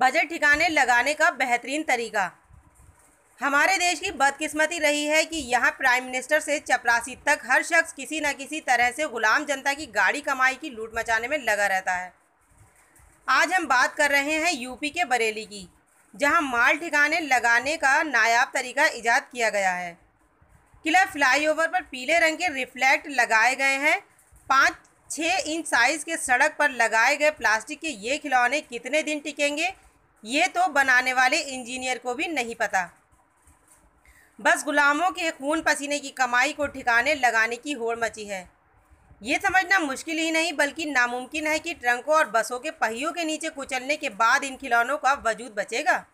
budget ठिकाने लगाने का बेहतरीन तरीका हमारे देश की बदकिस्मती रही है कि यहाँ प्राइम मिनिस्टर से चपरासी तक हर शख्स किसी न किसी तरह से गुलाम जनता की गाड़ी कमाई की लूट मचाने में लगा रहता है आज हम बात कर रहे हैं यूपी के बरेली की जहाँ माल ठिकाने लगाने का नायाब तरीका ईजाद किया गया है किला फ्लाईओवर पर पीले रंग के रिफ्लेक्ट लगाए गए हैं पाँच छः इंच साइज़ के सड़क पर लगाए गए प्लास्टिक के ये खिलौने कितने दिन टिकेंगे ये तो बनाने वाले इंजीनियर को भी नहीं पता बस गुलामों के खून पसीने की कमाई को ठिकाने लगाने की होड़ मची है ये समझना मुश्किल ही नहीं बल्कि नामुमकिन है कि ट्रंकों और बसों के पहियों के नीचे कुचलने के बाद इन खिलौनों का वजूद बचेगा